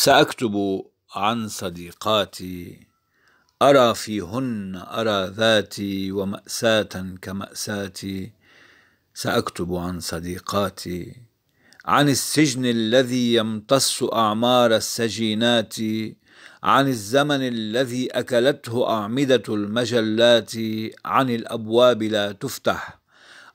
ساكتب عن صديقاتي ارى فيهن ارى ذاتي وماساه كماساتي ساكتب عن صديقاتي عن السجن الذي يمتص اعمار السجينات عن الزمن الذي اكلته اعمده المجلات عن الابواب لا تفتح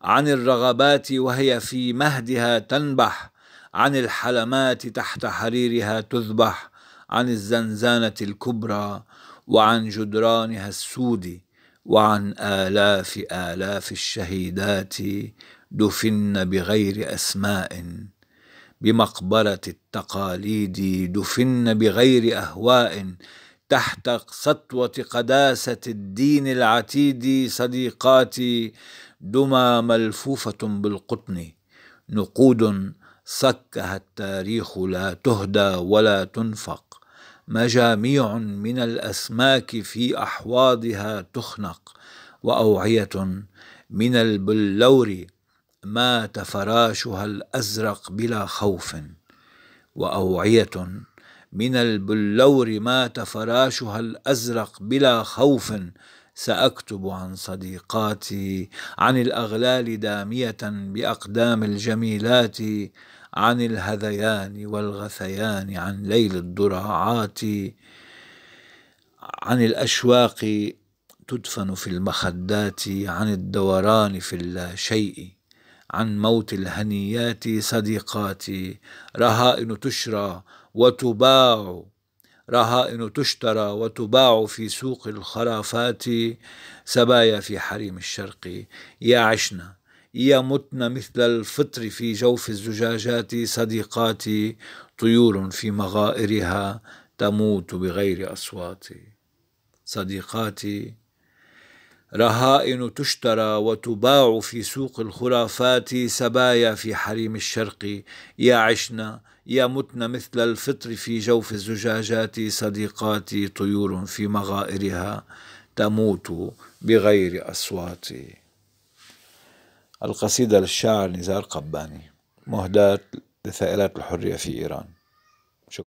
عن الرغبات وهي في مهدها تنبح عن الحلمات تحت حريرها تذبح عن الزنزانة الكبرى وعن جدرانها السود وعن آلاف آلاف الشهيدات دفن بغير أسماء بمقبرة التقاليد دفن بغير أهواء تحت سطوة قداسة الدين العتيد صديقاتي دمى ملفوفة بالقطن نقود صكها التاريخ لا تهدى ولا تنفق مجاميع من الاسماك في احواضها تخنق واوعيه من البلور مات فراشها الازرق بلا خوف واوعيه من البلور مات فراشها الازرق بلا خوف ساكتب عن صديقاتي عن الاغلال داميه باقدام الجميلات عن الهذيان والغثيان عن ليل الضراعات عن الاشواق تدفن في المخدات عن الدوران في اللاشيء عن موت الهنيات صديقاتي رهائن تشرى وتباع رهائن تشترى وتباع في سوق الخرافات سبايا في حريم الشرق يا عشنا يا متنا مثل الفطر في جوف الزجاجات صديقاتي طيور في مغائرها تموت بغير أصوات صديقاتي رهائن تشترى وتباع في سوق الخرافات سبايا في حريم الشرق يا عشنا يا متن مثل الفطر في جوف الزجاجات صديقاتي طيور في مغائرها تموت بغير أصوات القصيدة للشاعر نزار قباني مهداة لثائرات الحرية في إيران